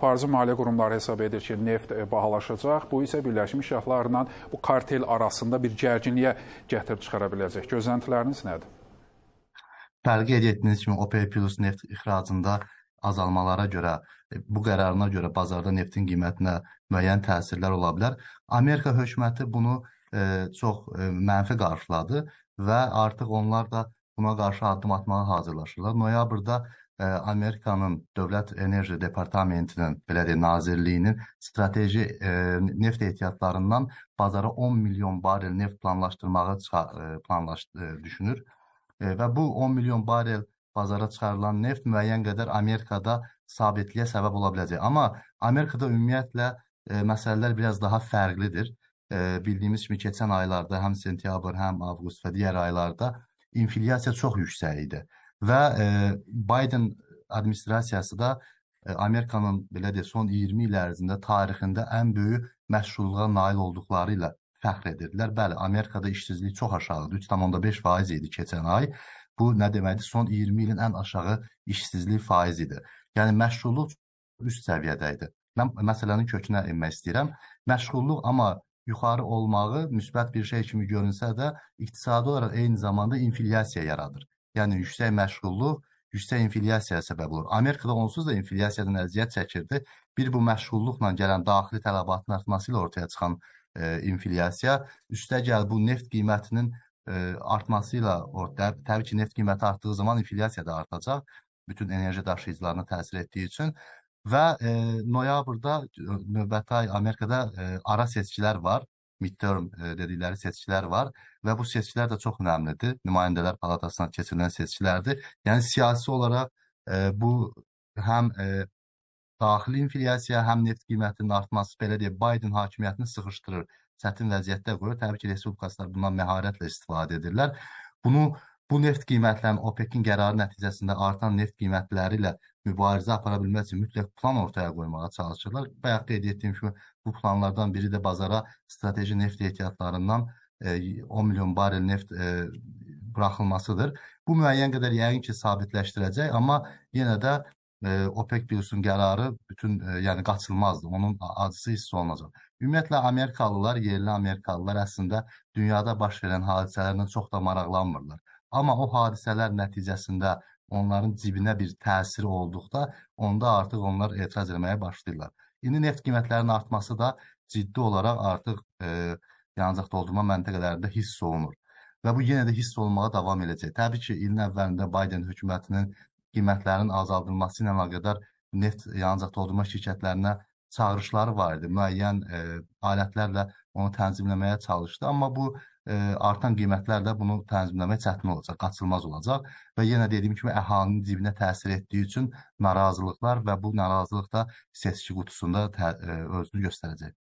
aparıcı maliyyə qurumları hesab edir ki, neft e, bahalaşacaq. Bu isə Birləşmiş Ştatlarla bu kartel arasında bir gərginliyə gətirib çıxara biləcək. Gözləntiləriniz nədir? Bəli, qeyd etdiyiniz kimi OPEC Plus neft ixracında azalmalara görə, e, bu qərarına görə bazarda neftin qiymətinə müəyyən təsirlər ola bilər. Amerika hökuməti bunu e, çox e, mənfi qarşıladı və artıq onlar da buna qarşı addım atmağa hazırlaşırlar. Noyabrda Amerikanın Dövlət Enerji Departamentinin, belə deyək, Nazirliyinin strateji e, neft ehtiyatlarından bazara 10 milyon barel neft planlaşdırmağı e, planlaş e, düşünür. Və bu 10 milyon barel bazara çıxarılan neft müəyyən qədər Amerikada sabitliyə səbəb ola biləcək. Amma Amerikada ümumiyyətlə məsələlər biraz daha fərqlidir. Bildiyimiz kimi keçən aylarda həm sentyabr, həm avqust və digər aylarda inflyasiya çox yüksək idi. Və e, Biden administrasiyası da e, Amerikanın belə deyə son 20 il ərzində tarixində ən böyük məşğulluğa nail olduqları ilə fəxr edirdilər. Bəli, Amerikada işsizlik çox aşağıdır. 3.5% idi keçən ay. Bu nə deməkdir? Son 20 ilin ən aşağı işsizlik faizidir. Yəni məşğulluq üst səviyyədə idi. Mən məsələnin kökünə enmək istəyirəm. Məşğulluq amma yuxarı olmağı müsbət bir şey kimi görünsə də, iqtisadi olaraq eyni zamanda inflyasiya yaradır. Yəni yüksək məşğulluq yüksək infilyasiyaya səbəb olur. Amerikada onsuz da infilyasiyadan əziyyət çəkirdi. Bir bu məşğulluqla gələn daxili tələbatın artması ilə ortaya çıxan e, infilyasiya, üstəgəl bu neft qiymətinin e, artması ilə ortaya, təbii ki, neft qiyməti artdığı zaman infilyasiya da artacaq bütün enerji daşıyıcılarına təsir etdiyi üçün və e, noyabrda növbəti ay Amerikada e, ara seçkilər var midterm e, dedikləri seçkilər var və bu seçkilər də çox önəmlidir. Nümayəndələr palatasına keçirilən seçkilərdir. Yəni siyasi olaraq e, bu həm e, daxili inflyasiya, həm neft qiymətinin artması belə deyə Biden hakimiyyətini sıxışdırır. Çətin vəziyyətdə qoyur. Təbii ki, respublikasılar bundan məharətlə istifadə edirlər. Bunu Bu neft qiymətlərinin OPEC-in qərarı nəticəsində artan neft qiymətləri ilə mübarizə apara bilmək üçün mütləq plan ortaya qoymağa çalışırlar. Bayaq qeyd etdiyim kimi bu planlardan biri də bazara strateji neft ehtiyatlarından 10 e, milyon barel neft e, buraxılmasıdır. Bu müəyyən qədər yəqin ki, sabitləşdirəcək, amma yenə də e, OPEC Plusun qərarı bütün yəni qaçılmazdır. Onun acısı hiss olunacaq. Ümumiyyətlə Amerikalılar, yerli Amerikalılar əslində dünyada baş verən hadisələrdən çox da maraqlanmırlar Amma o hadisələr nəticəsində onların cibinə bir təsir olduqda, onda artıq onlar etiraz etməyə başlayırlar. İndi neft qiymətlərinin artması da ciddi olaraq artıq e, yanacaq doldurma məntəqələrində hiss olunur. Və bu yenə də hiss olunmağa davam edəcək. Təbii ki, ilin əvvəlində Biden hökumətinin qiymətlərinin azaldılması ilə əlaqədar neft yanacaq doldurma şirkətlərinə çağırışları var idi. Müəyyən e, alətlərlə onu tənzimləməyə çalışdı, amma bu e, artan qiymətlərlə bunu tənzimləmək çətin olacaq, qaçılmaz olacaq və yenə dediyim kimi əhalinin cibinə təsir etdiyi üçün narazılıqlar və bu narazılıq da seçki qutusunda tə, e, özünü göstərəcək.